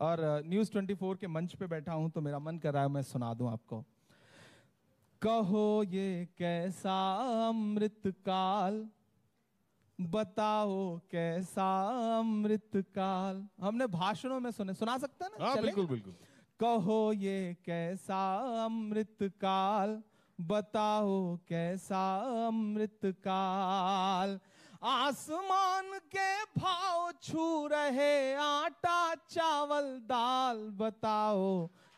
और न्यूज़ 24 के मंच पे बैठा हूं तो मेरा मन कर रहा है मैं सुना दू आपको कहो ये कैसा अमृतकाल बताओ कैसा अमृतकाल हमने भाषणों में सुने सुना सकते हैं ना हाँ, बिल्कुल बिल्कुल कहो ये कैसा अमृतकाल बताओ कैसा अमृतकाल आसमान के भाव छू रहे चावल दाल बताओ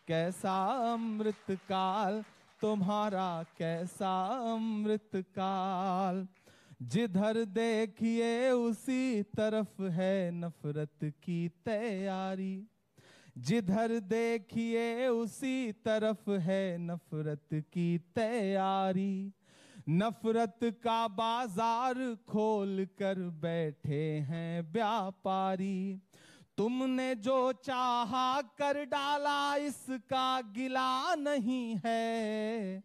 कैसा अमृत काल तुम्हारा कैसा अमृत काल जिधर देखिए उसी तरफ है नफरत की तैयारी जिधर देखिए उसी तरफ है नफरत की तैयारी नफरत का बाजार खोल कर बैठे हैं व्यापारी तुमने जो चाहा कर डाला इसका गिला नहीं है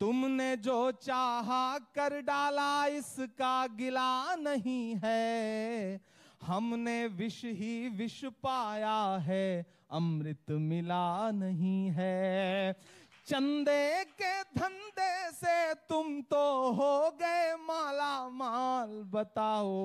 तुमने जो चाहा कर डाला इसका गिला नहीं है हमने विष ही विष पाया है अमृत मिला नहीं है चंदे के धंधे से तुम तो हो गए माला माल बताओ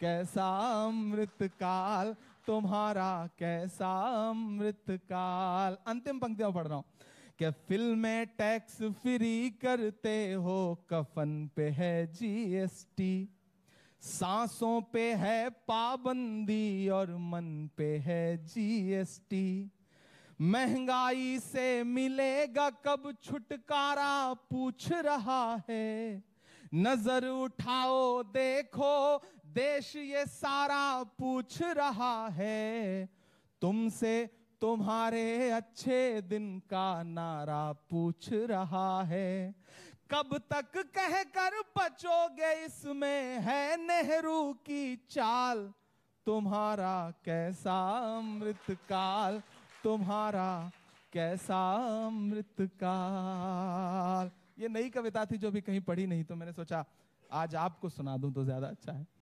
कैसा अमृत काल तुम्हारा कैसा अमृत काल अंतिम पंक्तियां पढ़ रहा हूं कि फिल्में टैक्स फ्री करते हो कफन पे है जीएसटी सांसों पे है पाबंदी और मन पे है जीएसटी महंगाई से मिलेगा कब छुटकारा पूछ रहा है नजर उठाओ देखो देश ये सारा पूछ रहा है तुमसे तुम्हारे अच्छे दिन का नारा पूछ रहा है कब तक कह कर बचोगे इसमें है नेहरू की चाल तुम्हारा कैसा अमृतकाल तुम्हारा कैसा अमृतकाल ये नई कविता थी जो भी कहीं पढ़ी नहीं तो मैंने सोचा आज आपको सुना दूं तो ज्यादा अच्छा है